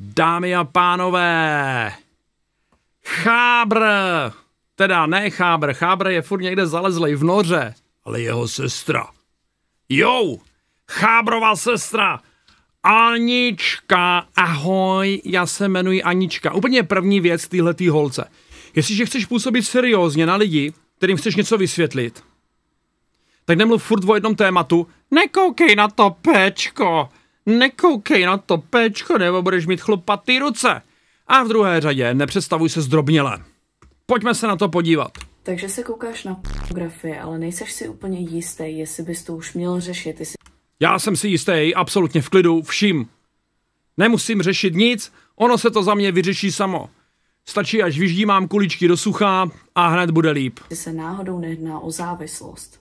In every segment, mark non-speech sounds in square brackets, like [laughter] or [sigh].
Dámy a pánové, chábr, teda ne chábr, chábr je furt někde zalezlej v noře, ale jeho sestra. Jo, chábrová sestra, Anička, ahoj, já se jmenuji Anička. Úplně první věc týhletý holce. Jestliže chceš působit seriózně na lidi, kterým chceš něco vysvětlit, tak nemluv furt o jednom tématu. Nekoukej na to pečko. Nekoukej na to, péčko, nebo budeš mít chlupatý ruce. A v druhé řadě nepředstavuj se zdrobněle. Pojďme se na to podívat. Takže se koukáš na fotografie, ale nejseš si úplně jistý, jestli bys to už měl řešit. Jestli... Já jsem si jistý, absolutně v klidu, vším. Nemusím řešit nic, ono se to za mě vyřeší samo. Stačí, až vyždímám kuličky do sucha a hned bude líp. Se náhodou nejedná o závislost.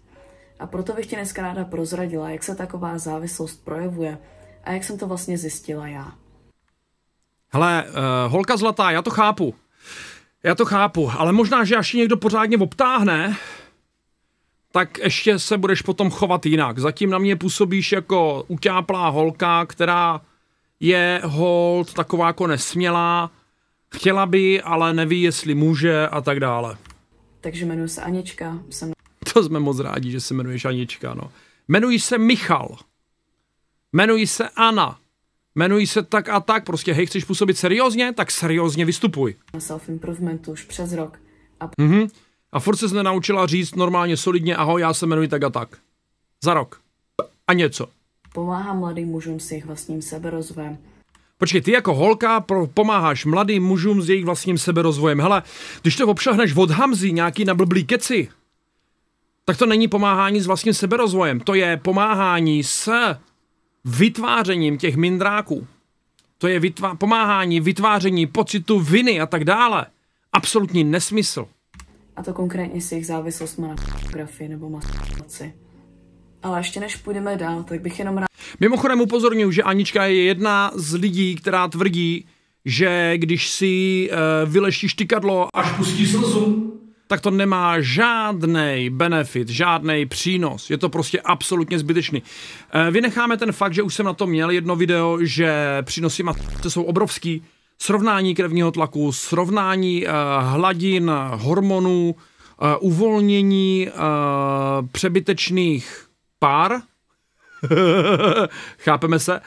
A proto bych ti dneska ráda prozradila, jak se taková závislost projevuje a jak jsem to vlastně zjistila já? Hele, uh, holka zlatá, já to chápu. Já to chápu, ale možná, že až někdo pořádně obtáhne, tak ještě se budeš potom chovat jinak. Zatím na mě působíš jako utáplá holka, která je hold taková jako nesmělá, chtěla by, ale neví, jestli může a tak dále. Takže jmenuji se Anička. Jsem... To jsme moc rádi, že se jmenuješ Anička, no. Jmenuji se Michal jmenuji se Anna, jmenuji se tak a tak, prostě hej, chceš působit seriózně, tak seriózně vystupuj. Self-improvement už přes rok. A... Mhm. A furt se nenaučila říct normálně solidně, ahoj, já se jmenuji tak a tak. Za rok. A něco. Pomáhá mladým mužům s jejich vlastním seberozvojem. Počkej, ty jako holka pomáháš mladým mužům s jejich vlastním seberozvojem. Hele, když to obšahneš od Hamzy nějaký blblý keci, tak to není pomáhání s vlastním seberozvojem. To je pomáhání s vytvářením těch mindráků. To je vytvá- pomáhání, vytváření pocitu viny a tak dále. Absolutní nesmysl. A to konkrétně s jejich závislost na fotografii nebo masturbaci. Ale ještě než půjdeme dál, tak bych jenom rád... Mimochodem upozorňuji, že Anička je jedna z lidí, která tvrdí, že když si e, eh, vyleštíš tykadlo, až pustí slzu, tak to nemá žádný benefit, žádný přínos. Je to prostě absolutně zbytečný. Eh, vynecháme ten fakt, že už jsem na to měl jedno video, že přínosy matce jsou obrovský. Srovnání krevního tlaku, srovnání eh, hladin hormonů, eh, uvolnění přebytečných pár, [laughs] chápeme se,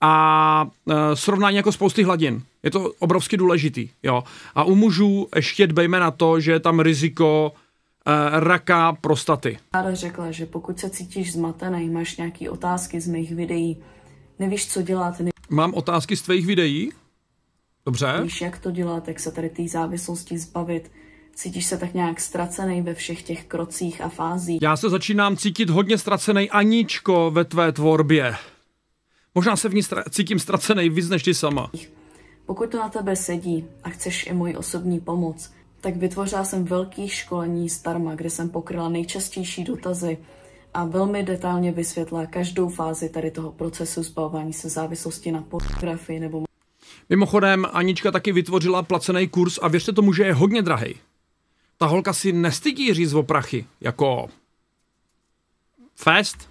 a srovnání jako spousty hladin. Je to obrovsky důležitý. Jo. A u mužů ještě dbejme na to, že je tam riziko eh, raka prostaty. Ráda řekla, že pokud se cítíš zmatený, máš nějaké otázky z mých videí, nevíš, co dělat. Ne... Mám otázky z tvých videí? Dobře. Víš, jak to dělat, jak se tady té závislosti zbavit. Cítíš se tak nějak ztracený ve všech těch krocích a fázích. Já se začínám cítit hodně ztracený Aničko ve tvé tvorbě. Možná se v ní stra- cítím ztracený víc než ty sama. Pokud to na tebe sedí a chceš i moji osobní pomoc, tak vytvořila jsem velký školení starma, kde jsem pokryla nejčastější dotazy a velmi detailně vysvětla každou fázi tady toho procesu zbavování se závislosti na pornografii nebo... Mimochodem, Anička taky vytvořila placený kurz a věřte tomu, že je hodně drahý. Ta holka si nestydí říct o prachy, jako... Fest?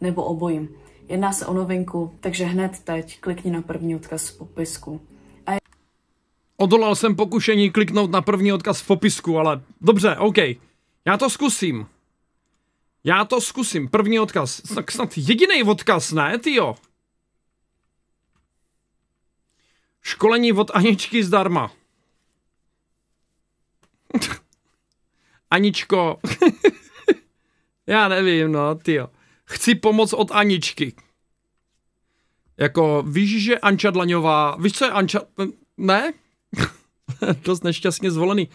Nebo obojím. Jedná se o novinku, takže hned teď klikni na první odkaz v popisku. A... Odolal jsem pokušení kliknout na první odkaz v popisku, ale dobře, OK. Já to zkusím. Já to zkusím. První odkaz. Tak snad jediný odkaz, ne, jo? Školení od Aničky zdarma. [laughs] Aničko. [laughs] Já nevím, no, jo chci pomoc od Aničky. Jako, víš, že Anča Dlaňová, víš, co je Anča, ne? [laughs] Dost nešťastně zvolený.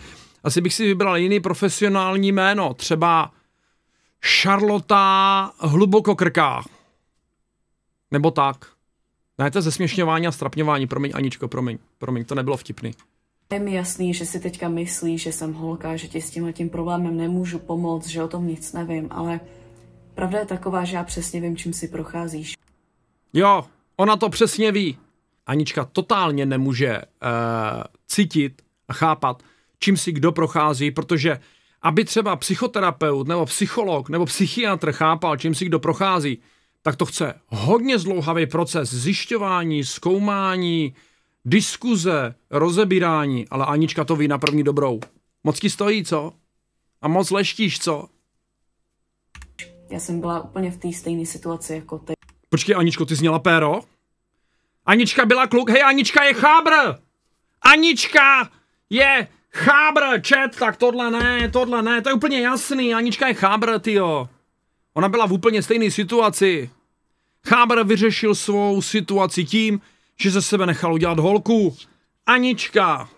Asi bych si vybral jiný profesionální jméno, třeba Charlotta Hlubokokrká. Nebo tak. Ne, to je zesměšňování a strapňování, promiň Aničko, promiň, promiň, to nebylo vtipný. Je mi jasný, že si teďka myslíš, že jsem holka, že ti s tímhle tím problémem nemůžu pomoct, že o tom nic nevím, ale Pravda je taková, že já přesně vím, čím si procházíš. Jo, ona to přesně ví. Anička totálně nemůže uh, cítit a chápat, čím si kdo prochází, protože aby třeba psychoterapeut nebo psycholog nebo psychiatr chápal, čím si kdo prochází, tak to chce hodně zlouhavý proces zjišťování, zkoumání, diskuze, rozebírání, ale Anička to ví na první dobrou. Moc ti stojí, co? A moc leštíš, co? Já jsem byla úplně v té stejné situaci jako ty. Počkej, Aničko, ty zněla péro? Anička byla kluk, hej, Anička je chábr! Anička je chábr, čet, tak tohle ne, tohle ne, to je úplně jasný, Anička je chábr, tyjo. Ona byla v úplně stejné situaci. Chábr vyřešil svou situaci tím, že ze sebe nechal udělat holku. Anička.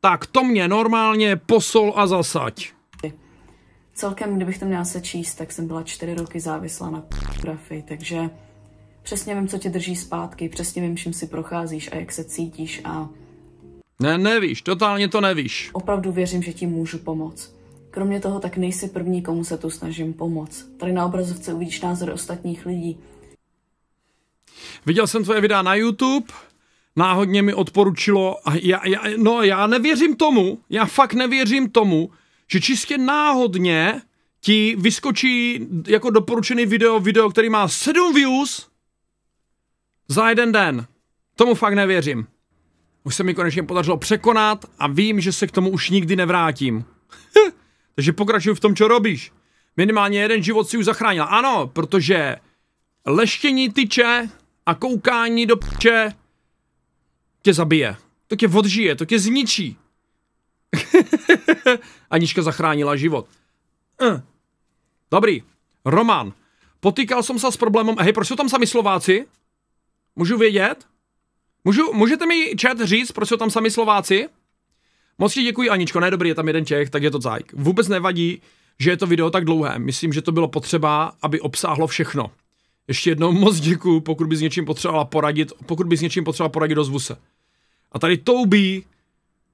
Tak to mě normálně posol a zasaď. Celkem, kdybych to měla číst, tak jsem byla čtyři roky závislá na pornografii, takže přesně vím, co tě drží zpátky, přesně vím, čím si procházíš a jak se cítíš a... Ne, nevíš, totálně to nevíš. Opravdu věřím, že ti můžu pomoct. Kromě toho tak nejsi první, komu se tu snažím pomoct. Tady na obrazovce uvidíš názor ostatních lidí. Viděl jsem tvoje videa na YouTube, náhodně mi odporučilo, já, já, no já nevěřím tomu, já fakt nevěřím tomu, že čistě náhodně ti vyskočí jako doporučený video, video, který má 7 views za jeden den. Tomu fakt nevěřím. Už se mi konečně podařilo překonat a vím, že se k tomu už nikdy nevrátím. [laughs] Takže pokračuj v tom, co robíš. Minimálně jeden život si už zachránil. Ano, protože leštění tyče a koukání do p***e tě zabije. To tě odžije, to tě zničí. [laughs] Anička zachránila život. Uh. Dobrý. Roman. Potýkal jsem se s problémem... Hej, proč jsou tam sami Slováci? Můžu vědět? Můžu, můžete mi chat říct, proč jsou tam sami Slováci? Moc ti děkuji, Aničko. Ne, dobrý, je tam jeden Čech, tak je to zajk. Vůbec nevadí, že je to video tak dlouhé. Myslím, že to bylo potřeba, aby obsáhlo všechno. Ještě jednou moc děkuji, pokud by s něčím potřebovala poradit, pokud by s něčím potřebovala poradit do zvuse. A tady Toby,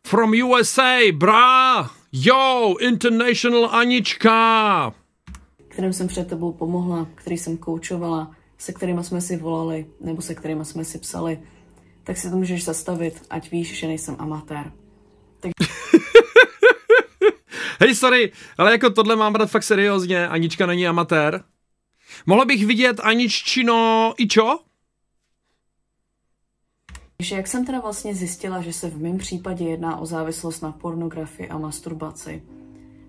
from USA, bra, yo, International Anička. Kterým jsem před tebou pomohla, který jsem koučovala, se kterými jsme si volali, nebo se kterými jsme si psali, tak si to můžeš zastavit, ať víš, že nejsem amatér. Tak... [laughs] Hej, sorry, ale jako tohle mám brát fakt seriózně, Anička není amatér. Mohla bych vidět Aniččino čo? Takže jak jsem teda vlastně zjistila, že se v mém případě jedná o závislost na pornografii a masturbaci?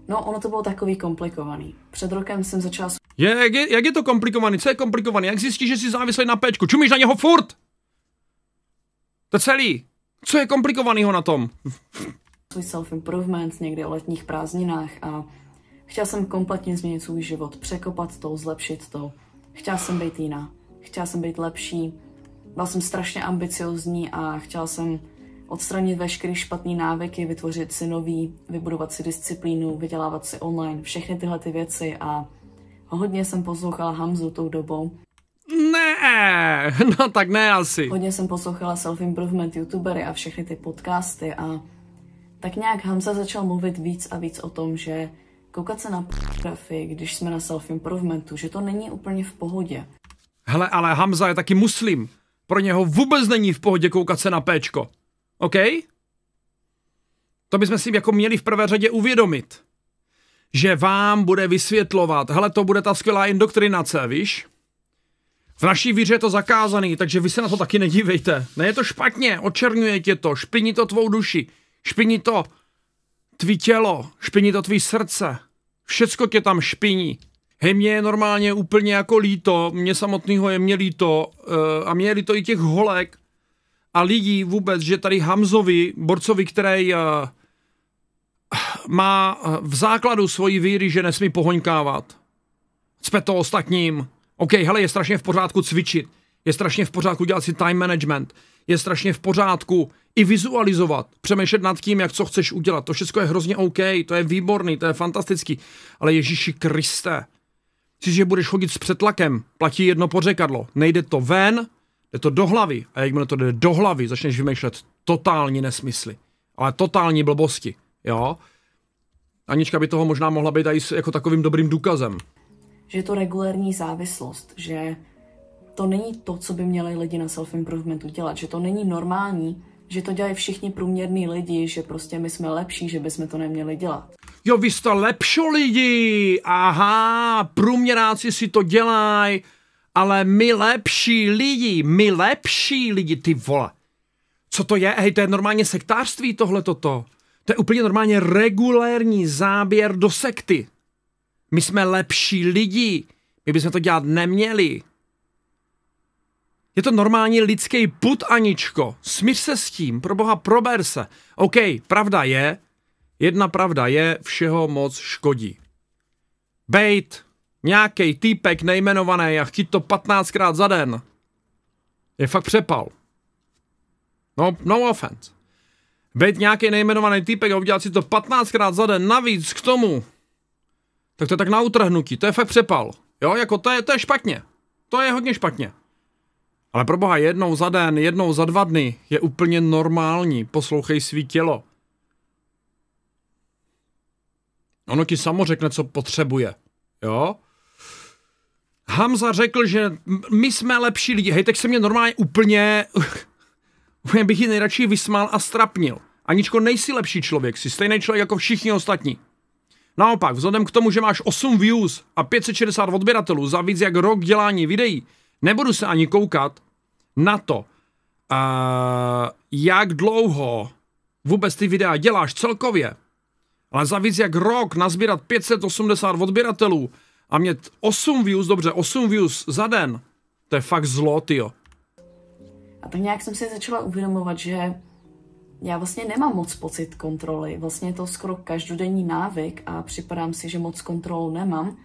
No, ono to bylo takový komplikovaný. Před rokem jsem začala... Je, jak, je, jak je to komplikovaný? Co je komplikovaný? Jak zjistíš, že jsi závislý na péčku? Čumíš na něho furt? To celý. Co je komplikovanýho na tom? Svůj self-improvement někdy o letních prázdninách a chtěla jsem kompletně změnit svůj život, překopat to, zlepšit to. Chtěla jsem být jiná. Chtěla jsem být lepší, byla jsem strašně ambiciozní a chtěla jsem odstranit veškeré špatné návyky, vytvořit si nový, vybudovat si disciplínu, vydělávat si online, všechny tyhle ty věci a hodně jsem poslouchala Hamzu tou dobou. Ne, no tak ne asi. Hodně jsem poslouchala self-improvement youtubery a všechny ty podcasty a tak nějak Hamza začal mluvit víc a víc o tom, že koukat se na grafy, když jsme na self-improvementu, že to není úplně v pohodě. Hele, ale Hamza je taky muslim. Pro něho vůbec není v pohodě koukat se na péčko. OK? To bychom si jako měli v prvé řadě uvědomit. Že vám bude vysvětlovat, hele, to bude ta skvělá indoktrinace, víš? V naší víře je to zakázaný, takže vy se na to taky nedívejte. Ne, je to špatně, očernuje tě to, špiní to tvou duši, špiní to tvý tělo, špiní to tvý srdce. Všecko tě tam špiní. Hej, mě je normálně úplně jako líto, mě samotného je mě líto eh, a mě je líto i těch holek a lidí vůbec, že tady Hamzovi, borcovi, který eh, má eh, v základu svoji víry, že nesmí pohoňkávat. Cpe to ostatním. OK, hele, je strašně v pořádku cvičit, je strašně v pořádku dělat si time management, je strašně v pořádku i vizualizovat, přemýšlet nad tím, jak co chceš udělat. To všechno je hrozně OK, to je výborný, to je fantastický, ale Ježíši Kriste, Čiže budeš chodit s přetlakem, platí jedno pořekadlo. Nejde to ven, jde to do hlavy. A jakmile to jde do hlavy, začneš vymýšlet totální nesmysly. Ale totální blbosti, jo? Anička by toho možná mohla být i jako takovým dobrým důkazem. Že je to regulární závislost, že to není to, co by měli lidi na self-improvementu dělat, že to není normální, že to dělají všichni průměrní lidi, že prostě my jsme lepší, že bychom to neměli dělat. Jo, vy jste lepší lidi, aha, průměráci si to dělají, ale my lepší lidi, my lepší lidi, ty vole. Co to je? Hej, to je normálně sektářství tohle toto. To je úplně normálně regulérní záběr do sekty. My jsme lepší lidi, my bychom to dělat neměli. Je to normální lidský put, Aničko. Smíř se s tím, pro boha, prober se. OK, pravda je, jedna pravda je, všeho moc škodí. Bejt, nějaký týpek nejmenovaný a chtít to 15krát za den, je fakt přepal. No, no offense. Bejt nějaký nejmenovaný týpek a udělat si to 15krát za den navíc k tomu, tak to je tak na utrhnutí, to je fakt přepal. Jo, jako to je, to je špatně. To je hodně špatně. Ale pro boha, jednou za den, jednou za dva dny je úplně normální. Poslouchej svý tělo. Ono ti samo řekne, co potřebuje. Jo? Hamza řekl, že my jsme lepší lidi. Hej, teď se mě normálně úplně... [laughs] úplně bych ji nejradši vysmál a strapnil. Aničko, nejsi lepší člověk, jsi stejný člověk jako všichni ostatní. Naopak, vzhledem k tomu, že máš 8 views a 560 odběratelů za víc jak rok dělání videí, nebudu se ani koukat, na to, uh, jak dlouho vůbec ty videa děláš celkově, ale za víc jak rok nazbírat 580 odběratelů a mít 8 views, dobře, 8 views za den, to je fakt zlo, tyjo. A tak nějak jsem si začala uvědomovat, že já vlastně nemám moc pocit kontroly. Vlastně je to skoro každodenní návyk a připadám si, že moc kontrolu nemám.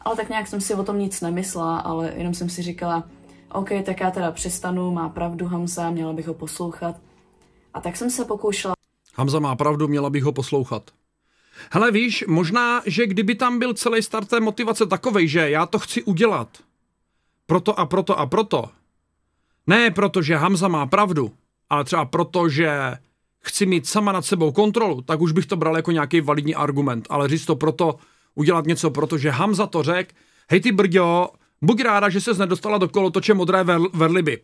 Ale tak nějak jsem si o tom nic nemyslela, ale jenom jsem si říkala, OK, tak já teda přestanu, má pravdu Hamza, měla bych ho poslouchat. A tak jsem se pokoušela... Hamza má pravdu, měla bych ho poslouchat. Hele, víš, možná, že kdyby tam byl celý start té motivace takovej, že já to chci udělat. Proto a proto a proto. Ne proto, že Hamza má pravdu, ale třeba proto, že chci mít sama nad sebou kontrolu, tak už bych to bral jako nějaký validní argument. Ale říct to proto, udělat něco, protože Hamza to řekl, hej ty brďo, Buď ráda, že se nedostala do kolotoče modré ver, verliby.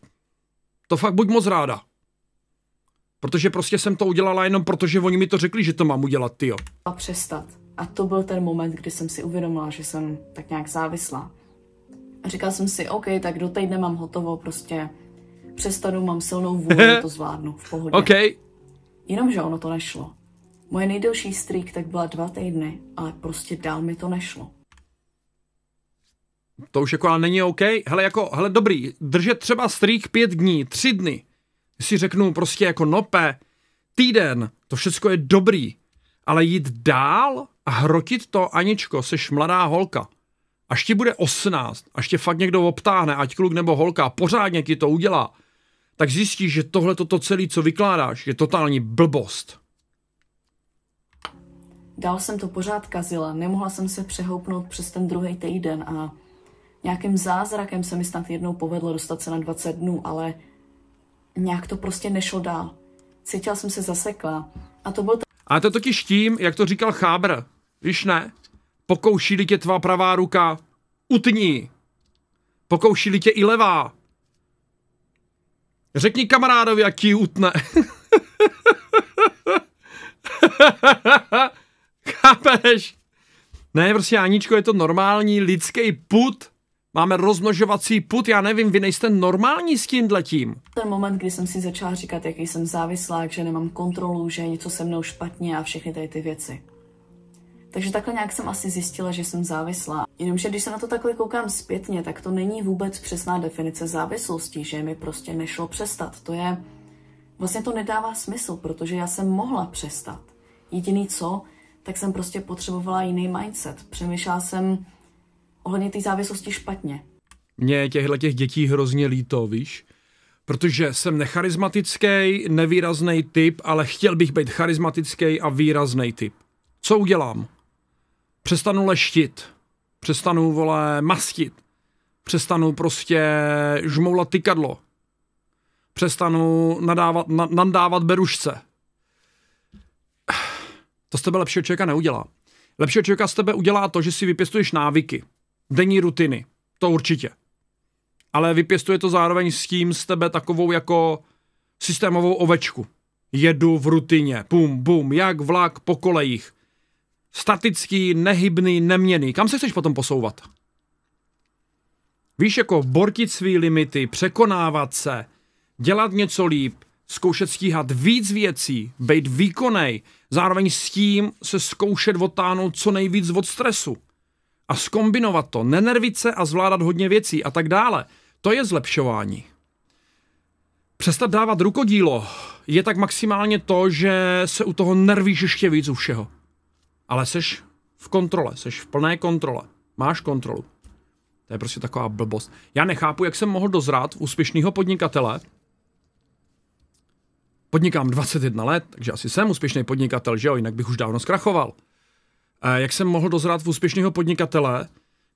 To fakt buď moc ráda. Protože prostě jsem to udělala jenom proto, že oni mi to řekli, že to mám udělat, ty A přestat. A to byl ten moment, kdy jsem si uvědomila, že jsem tak nějak závislá. Říkala jsem si, OK, tak do týdne mám hotovo, prostě přestanu, mám silnou vůli, [laughs] to zvládnu v pohodě. OK. Jenomže ono to nešlo. Moje nejdelší streak tak byla dva týdny, ale prostě dál mi to nešlo to už jako ale není OK. Hele, jako, hele, dobrý, držet třeba strik pět dní, tři dny, si řeknu prostě jako nope, týden, to všechno je dobrý, ale jít dál a hrotit to, Aničko, seš mladá holka, až ti bude 18, až tě fakt někdo obtáhne, ať kluk nebo holka, pořádně ti to udělá, tak zjistíš, že tohle toto celé, co vykládáš, je totální blbost. Dál jsem to pořád kazila, nemohla jsem se přehoupnout přes ten druhý týden a Nějakým zázrakem se mi snad jednou povedlo dostat se na 20 dnů, ale nějak to prostě nešlo dál. Cítila jsem se zasekla. A to byl t- A to totiž tím, jak to říkal Chábr. Víš ne? pokouší tě tvá pravá ruka, utní. pokouší tě i levá. Řekni kamarádovi, jak ti utne. [laughs] Chápeš? Ne, prostě Aničko, je to normální lidský put. Máme rozmnožovací put, já nevím, vy nejste normální s letím. Ten moment, kdy jsem si začala říkat, jaký jsem závislá, že nemám kontrolu, že je něco se mnou špatně a všechny tady ty věci. Takže takhle nějak jsem asi zjistila, že jsem závislá. Jenomže když se na to takhle koukám zpětně, tak to není vůbec přesná definice závislosti, že mi prostě nešlo přestat. To je... Vlastně to nedává smysl, protože já jsem mohla přestat. Jediný co, tak jsem prostě potřebovala jiný mindset. Přemýšlela jsem, ohledně té závislosti špatně. Mně těchto těch dětí hrozně líto, víš? Protože jsem necharizmatický, nevýrazný typ, ale chtěl bych být charizmatický a výrazný typ. Co udělám? Přestanu leštit, přestanu, vole, mastit, přestanu prostě žmoulat tykadlo, přestanu nadávat, na, nadávat berušce. [sighs] To z tebe lepšího člověka neudělá. Lepšího člověka z tebe udělá to, že si vypěstuješ návyky denní rutiny. To určitě. Ale vypěstuje to zároveň s tím z tebe takovou jako systémovou ovečku. Jedu v rutině. Bum, bum, jak vlak po kolejích. Statický, nehybný, neměný. Kam se chceš potom posouvat? Víš, jako bortit svý limity, překonávat se, dělat něco líp, zkoušet stíhat víc věcí, být výkonej, zároveň s tím se zkoušet otáhnout co nejvíc od stresu a skombinovat to, nenervit se a zvládat hodně věcí a tak dále. To je zlepšování. Přestat dávat rukodílo je tak maximálně to, že se u toho nervíš ještě víc u všeho. Ale seš v kontrole, seš v plné kontrole. Máš kontrolu. To je prostě taková blbost. Já nechápu, jak jsem mohl dozrát úspěšného podnikatele. Podnikám 21 let, takže asi jsem úspěšný podnikatel, že jo, jinak bych už dávno zkrachoval jak jsem mohl dozrát v úspěšného podnikatele,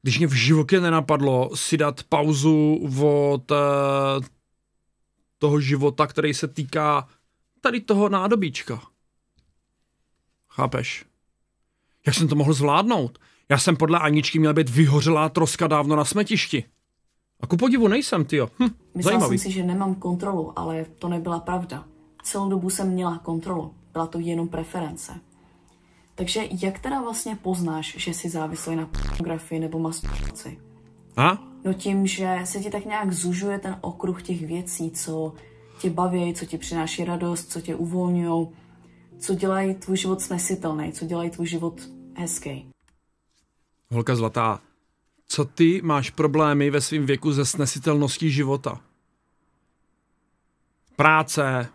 když mě v životě nenapadlo si dát pauzu od eh, toho života, který se týká tady toho nádobíčka. Chápeš? Jak jsem to mohl zvládnout? Já jsem podle Aničky měl být vyhořelá troska dávno na smetišti. A ku podivu nejsem, ty jo. Hm, Myslela zajímavý. jsem si, že nemám kontrolu, ale to nebyla pravda. Celou dobu jsem měla kontrolu. Byla to jenom preference. Takže jak teda vlastně poznáš, že jsi závislý na pornografii nebo masturbaci? A? No tím, že se ti tak nějak zužuje ten okruh těch věcí, co tě baví, co ti přináší radost, co tě uvolňují, co dělají tvůj život snesitelný, co dělají tvůj život hezký. Holka zlatá, co ty máš problémy ve svém věku ze snesitelností života? Práce,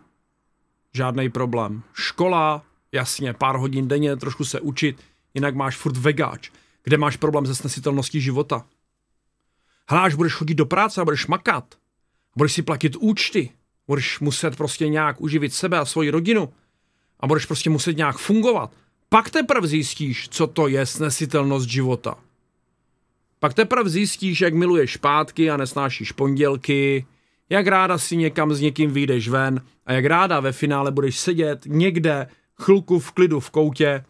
žádný problém. Škola, Jasně, pár hodin denně, trošku se učit, jinak máš furt vegáč, kde máš problém se snesitelností života. Hele, až budeš chodit do práce a budeš makat, budeš si platit účty, budeš muset prostě nějak uživit sebe a svoji rodinu a budeš prostě muset nějak fungovat, pak teprve zjistíš, co to je snesitelnost života. Pak teprve zjistíš, jak miluješ pátky a nesnášíš pondělky, jak ráda si někam s někým vyjdeš ven a jak ráda ve finále budeš sedět někde chvilku v klidu v koutě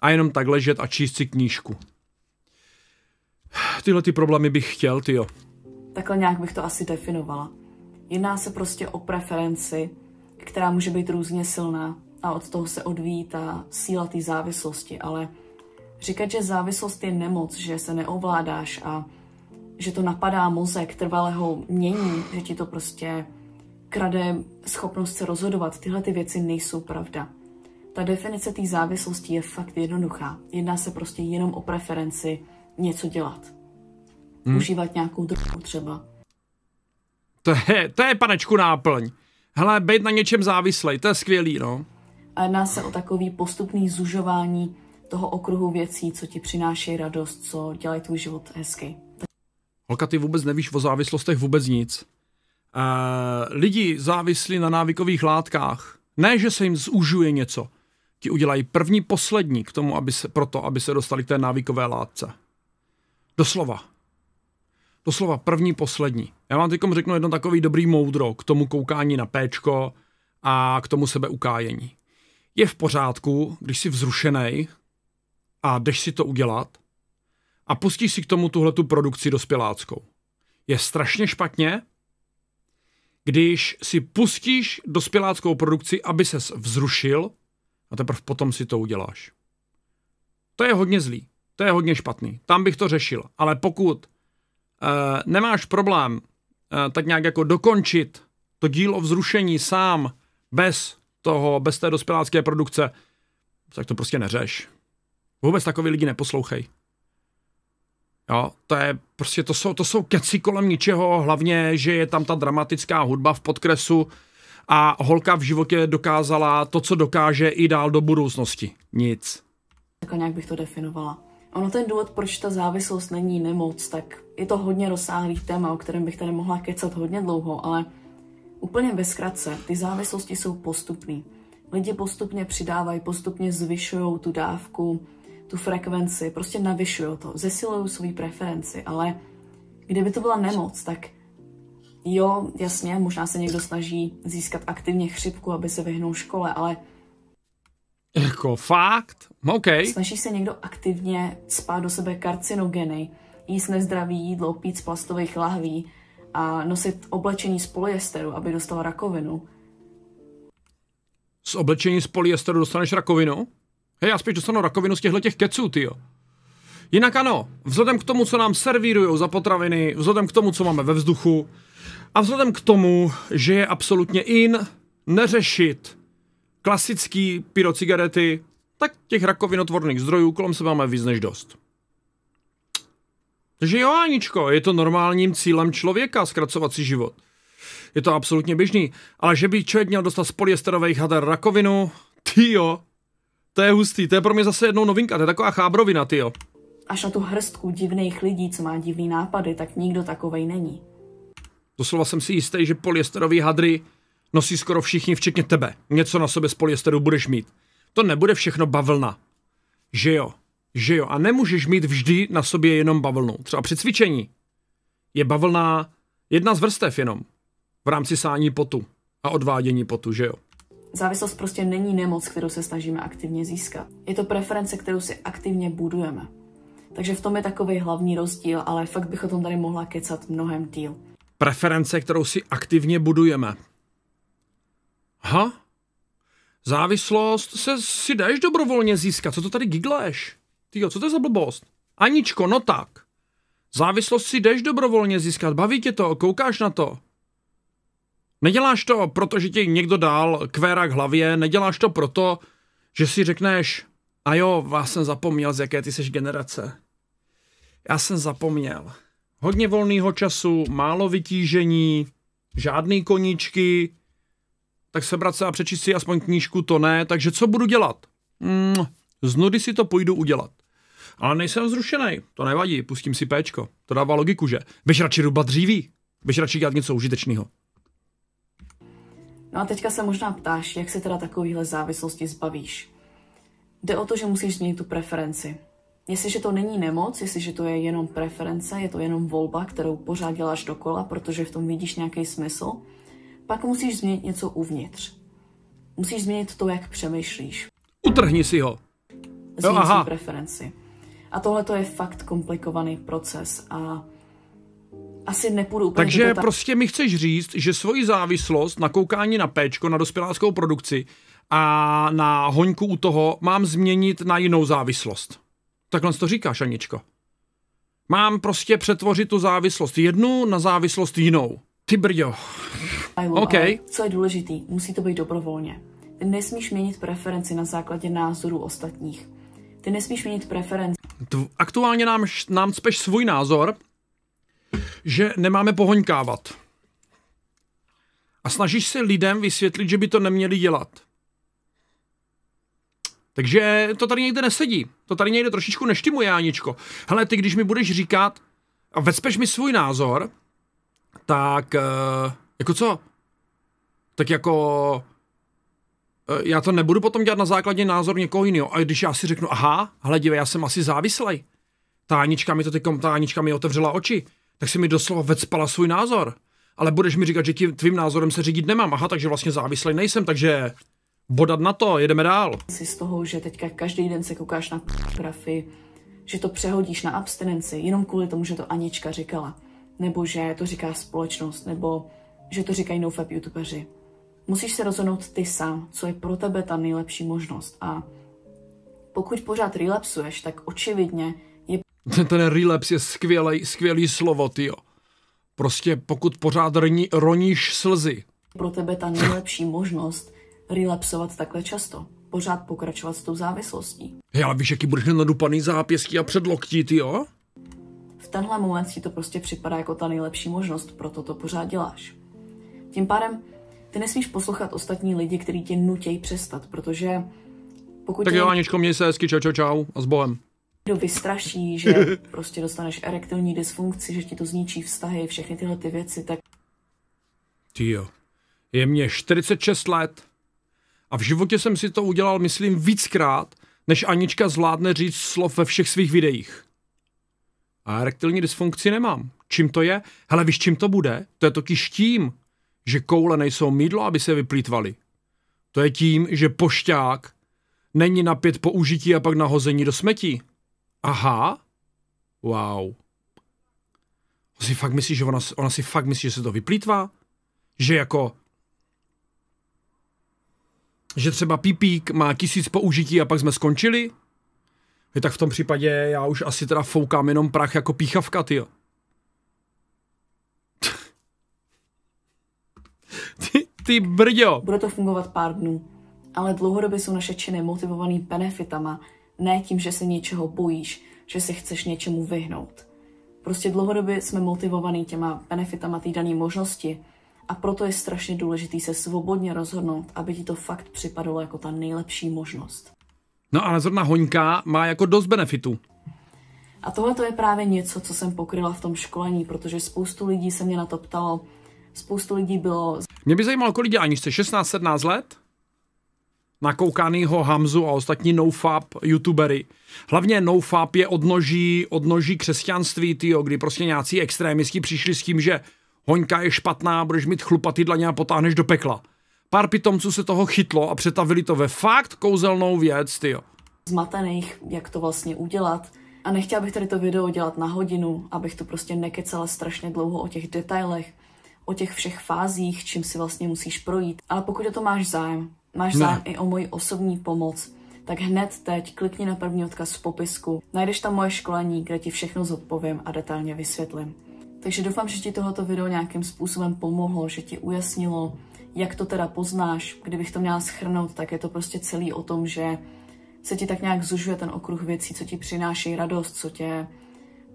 a jenom tak ležet a číst si knížku. Tyhle ty problémy bych chtěl, ty jo. Takhle nějak bych to asi definovala. Jedná se prostě o preferenci, která může být různě silná a od toho se odvíjí ta síla té závislosti, ale říkat, že závislost je nemoc, že se neovládáš a že to napadá mozek, trvalého mění, že ti to prostě krade schopnost se rozhodovat, tyhle ty věci nejsou pravda. Ta definice té závislosti je fakt jednoduchá. Jedná se prostě jenom o preferenci něco dělat. Hmm. Užívat nějakou drogu třeba. To je, to je panečku náplň. Hele, být na něčem závislej, to je skvělý, no. A jedná se o takový postupný zužování toho okruhu věcí, co ti přináší radost, co dělají tvůj život hezky. Holka, ty vůbec nevíš o závislostech vůbec nic. Uh, lidi závislí na návykových látkách. Ne, že se jim zužuje něco, ti udělají první poslední k tomu, aby se, proto, aby se dostali k té návykové látce. Doslova. Doslova první poslední. Já vám teď řeknu jedno takový dobrý moudro k tomu koukání na péčko a k tomu sebeukájení. Je v pořádku, když jsi vzrušený a jdeš si to udělat a pustíš si k tomu tuhle tu produkci dospěláckou. Je strašně špatně, když si pustíš dospěláckou produkci, aby ses vzrušil a teprve potom si to uděláš. To je hodně zlý, to je hodně špatný, tam bych to řešil, ale pokud uh, nemáš problém uh, tak nějak jako dokončit to dílo vzrušení sám bez toho, bez té dospělácké produkce, tak to prostě neřeš. Vůbec takový lidi neposlouchej. Jo, to je prostě, to jsou, to jsou keci kolem ničeho, hlavně, že je tam ta dramatická hudba v podkresu, a holka v životě dokázala to, co dokáže i dál do budoucnosti. Nic. Tak jako nějak bych to definovala. Ono ten důvod, proč ta závislost není nemoc, tak je to hodně rozsáhlý téma, o kterém bych tady mohla kecat hodně dlouho, ale úplně ve zkratce, ty závislosti jsou postupný. Lidi postupně přidávají, postupně zvyšují tu dávku, tu frekvenci, prostě navyšují to, zesilují svoji preferenci, ale kdyby to byla nemoc, tak Jo, jasně, možná se někdo snaží získat aktivně chřipku, aby se vyhnul škole, ale... Jako fakt? OK. Snaží se někdo aktivně spát do sebe karcinogeny, jíst nezdravý jídlo, pít z plastových lahví a nosit oblečení z polyesteru, aby dostal rakovinu. Z oblečení z polyesteru dostaneš rakovinu? Hej, já spíš dostanu rakovinu z těchto těch keců, tyjo. Jinak ano, vzhledem k tomu, co nám servírují za potraviny, vzhledem k tomu, co máme ve vzduchu, a vzhledem k tomu, že je absolutně in neřešit klasický pyrocigarety, tak těch rakovinotvorných zdrojů kolem se máme víc než dost. Takže jo, Aničko, je to normálním cílem člověka zkracovat si život. Je to absolutně běžný. Ale že by člověk měl dostat z polyesterových hader rakovinu, ty jo, to je hustý, to je pro mě zase jednou novinka, to je taková chábrovina, ty jo. Až na tu hrstku divných lidí, co má divný nápady, tak nikdo takovej není. Doslova jsem si jistý, že polyesterové hadry nosí skoro všichni, včetně tebe. Něco na sobě z polyesteru budeš mít. To nebude všechno bavlna. Že jo? Že jo? A nemůžeš mít vždy na sobě jenom bavlnu. Třeba při cvičení je bavlna jedna z vrstev jenom v rámci sání potu a odvádění potu, že jo? Závislost prostě není nemoc, kterou se snažíme aktivně získat. Je to preference, kterou si aktivně budujeme. Takže v tom je takový hlavní rozdíl, ale fakt bych o tom tady mohla kecat mnohem díl preference, kterou si aktivně budujeme. Ha? Závislost se si dáš dobrovolně získat. Co to tady gigleš? Ty co to je za blbost? Aničko, no tak. Závislost si jdeš dobrovolně získat. Baví tě to, koukáš na to. Neděláš to, protože ti někdo dal kvérak hlavě, neděláš to proto, že si řekneš, a jo, já jsem zapomněl, z jaké ty seš generace. Já jsem zapomněl hodně volného času, málo vytížení, žádný koničky. tak sebrat se a přečíst si aspoň knížku, to ne, takže co budu dělat? Mm, z nudy si to půjdu udělat. Ale nejsem zrušený, to nevadí, pustím si péčko. To dává logiku, že? Běž radši rubat dříví, běž radši dělat něco užitečného. No a teďka se možná ptáš, jak se teda takovýhle závislosti zbavíš. Jde o to, že musíš změnit tu preferenci. Jestliže to není nemoc, jestliže to je jenom preference, je to jenom volba, kterou pořád děláš dokola, protože v tom vidíš nějaký smysl, pak musíš změnit něco uvnitř. Musíš změnit to, jak přemýšlíš. Utrhni si ho. Změnit no, preferenci. A tohle to je fakt komplikovaný proces a asi nepůjdu úplně Takže ta... prostě mi chceš říct, že svoji závislost na koukání na péčko, na dospěláckou produkci a na hoňku u toho mám změnit na jinou závislost. Takhle to říká Šaničko. Mám prostě přetvořit tu závislost jednu na závislost jinou. Ty brďo. OK. Co je důležitý, musí to být dobrovolně. Ty nesmíš měnit preferenci na základě názoru ostatních. Ty nesmíš měnit preferenci. Aktuálně nám, nám cpeš svůj názor, že nemáme pohoňkávat. A snažíš se lidem vysvětlit, že by to neměli dělat. Takže to tady někde nesedí. To tady někde trošičku neštimuje, Aničko. Hele, ty když mi budeš říkat, a vezpeš mi svůj názor, tak uh, jako co? Tak jako uh, já to nebudu potom dělat na základě názor někoho jiného. A když já si řeknu, aha, hele, dívej, já jsem asi závislej. Anička mi to ta Anička mi otevřela oči, tak si mi doslova vecpala svůj názor. Ale budeš mi říkat, že tím tvým názorem se řídit nemám. Aha, takže vlastně závislej nejsem, takže bodat na to, jedeme dál. Jsi z toho, že teďka každý den se koukáš na grafy, že to přehodíš na abstinenci jenom kvůli tomu, že to Anička říkala, nebo že to říká společnost, nebo že to říkají nofap youtubeři. Musíš se rozhodnout ty sám, co je pro tebe ta nejlepší možnost a pokud pořád relapsuješ, tak očividně je... [laughs] Ten, ten relaps je skvělý, skvělý slovo, tyjo. Prostě pokud pořád roníš slzy. Pro tebe ta nejlepší možnost relapsovat takhle často. Pořád pokračovat s tou závislostí. Já víš, jaký budeš nadupaný zápěstí a předloktí, ty jo? V tenhle moment ti to prostě připadá jako ta nejlepší možnost, proto to pořád děláš. Tím pádem ty nesmíš poslouchat ostatní lidi, kteří tě nutějí přestat, protože pokud... Tak jo, Aničko, měj se hezky, čau, čau, čau a s Bohem. Kdo vystraší, [laughs] že prostě dostaneš erektilní dysfunkci, že ti to zničí vztahy, všechny tyhle ty věci, tak... Ty jo, je mě 46 let, a v životě jsem si to udělal, myslím, víckrát, než Anička zvládne říct slov ve všech svých videích. A erektilní dysfunkci nemám. Čím to je? Hele, víš, čím to bude? To je totiž tím, že koule nejsou mídlo, aby se vyplýtvaly. To je tím, že pošťák není na pět použití a pak nahození do smetí. Aha. Wow. Si fakt myslí, že ona, ona si fakt myslí, že se to vyplýtvá? Že jako že třeba pipík má tisíc použití a pak jsme skončili? Je tak v tom případě já už asi teda foukám jenom prach jako píchavka, ty. [laughs] ty, ty brďo. Bude to fungovat pár dnů, ale dlouhodobě jsou naše činy motivovaný benefitama, ne tím, že se něčeho bojíš, že se chceš něčemu vyhnout. Prostě dlouhodobě jsme motivovaní těma benefitama té dané možnosti, a proto je strašně důležitý se svobodně rozhodnout, aby ti to fakt připadalo jako ta nejlepší možnost. No ale zrovna hoňka má jako dost benefitů. A tohle to je právě něco, co jsem pokryla v tom školení, protože spoustu lidí se mě na to ptalo, spoustu lidí bylo... Mě by zajímalo, kolik dělá, jste 16-17 let? nakoukanýho Hamzu a ostatní nofap youtubery. Hlavně nofap je odnoží, odnoží křesťanství, tyjo, kdy prostě nějací extrémisti přišli s tím, že Hoňka je špatná, budeš mít chlupatý dlaně a potáhneš do pekla. Pár pitomců se toho chytlo a přetavili to ve fakt kouzelnou věc, tyjo. Zmatených, jak to vlastně udělat. A nechtěl bych tady to video dělat na hodinu, abych to prostě nekecala strašně dlouho o těch detailech, o těch všech fázích, čím si vlastně musíš projít. Ale pokud o to máš zájem, máš ne. zájem i o moji osobní pomoc, tak hned teď klikni na první odkaz v popisku. Najdeš tam moje školení, kde ti všechno zodpovím a detailně vysvětlím. Takže doufám, že ti tohoto video nějakým způsobem pomohlo, že ti ujasnilo, jak to teda poznáš. Kdybych to měla schrnout, tak je to prostě celý o tom, že se ti tak nějak zužuje ten okruh věcí, co ti přináší radost, co tě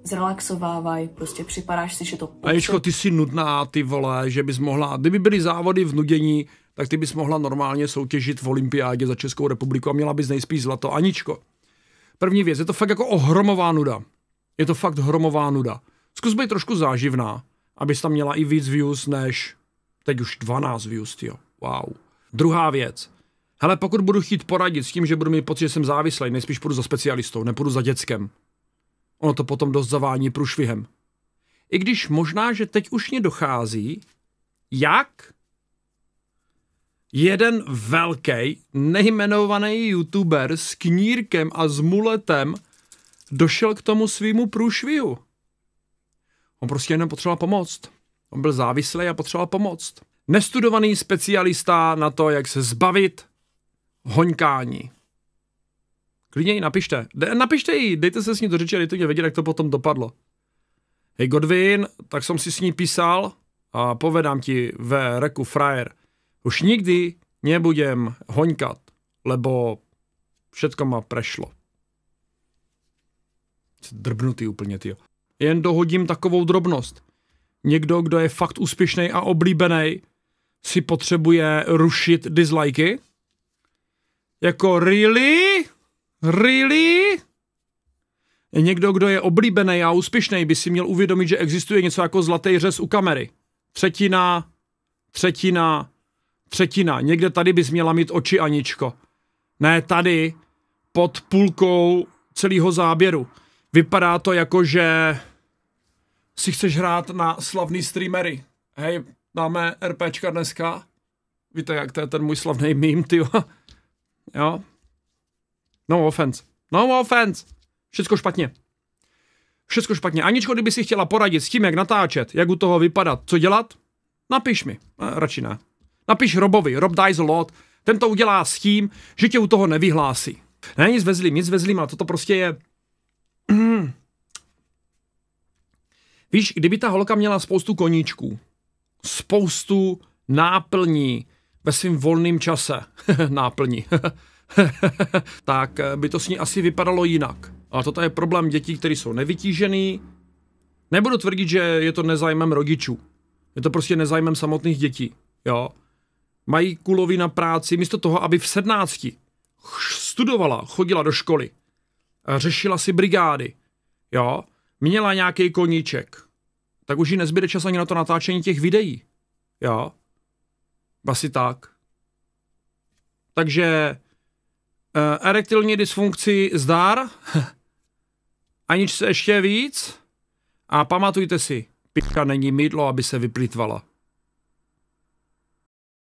zrelaxovávají, prostě připadáš si, že to... A ještě ty jsi nudná, ty vole, že bys mohla, kdyby byly závody v nudění, tak ty bys mohla normálně soutěžit v olympiádě za Českou republiku a měla bys nejspíš zlato. Aničko, první věc, je to fakt jako ohromová nuda. Je to fakt hromová nuda. Zkus být trošku záživná, abys tam měla i víc views než teď už 12 views, jo. Wow. Druhá věc. Hele, pokud budu chtít poradit s tím, že budu mít pocit, že jsem závislý, nejspíš půjdu za specialistou, nepůjdu za dětskem. Ono to potom dost zavání průšvihem. I když možná, že teď už mě dochází, jak jeden velký, nejmenovaný youtuber s knírkem a s muletem došel k tomu svýmu průšvihu. On prostě jenom potřeboval pomoct. On byl závislý a potřeboval pomoct. Nestudovaný specialista na to, jak se zbavit hoňkání. Klidně ji napište. De, napište ji, dejte se s ní do řeči dejte mě vědět, jak to potom dopadlo. Hej Godwin, tak jsem si s ní písal a povedám ti ve reku frajer. Už nikdy nebudem hoňkat, lebo všetko ma prešlo. drbnutý úplně, tyjo. Jen dohodím takovou drobnost. Někdo, kdo je fakt úspěšný a oblíbený, si potřebuje rušit dislikey. Jako really? Really? Někdo, kdo je oblíbený a úspěšný, by si měl uvědomit, že existuje něco jako zlatý řez u kamery. Třetina, třetina, třetina. Někde tady bys měla mít oči Aničko. Ne tady, pod půlkou celého záběru. Vypadá to jako, že si chceš hrát na slavný streamery. Hej, dáme RPčka dneska. Víte, jak to je ten můj slavný mým ty jo. No offense. No offense. Všecko špatně. Všecko špatně. Aničko, kdyby si chtěla poradit s tím, jak natáčet, jak u toho vypadat, co dělat, napiš mi. Eh, radši ne. Napiš Robovi. Rob dies a lot. Ten to udělá s tím, že tě u toho nevyhlásí. Ne, nic vezlím, nic vezlím, ale toto prostě je [clears throat] Víš, kdyby ta holka měla spoustu koníčků, spoustu náplní ve svým volném čase, [laughs] náplní, [laughs] tak eh, by to s ní asi vypadalo jinak. Ale toto je problém dětí, které jsou nevytížený. Nebudu tvrdit, že je to nezájmem rodičů. Je to prostě nezájmem samotných dětí. Jo? Mají kulový na práci, místo toho, aby v sednácti studovala, chodila do školy, řešila si brigády, jo, měla nějaký koníček, tak už jí nezbyde čas ani na to natáčení těch videí, jo, asi tak. Takže uh, erektilní dysfunkci zdar, aniž [laughs] se ještě víc a pamatujte si, pika není mydlo, aby se vyplitvala.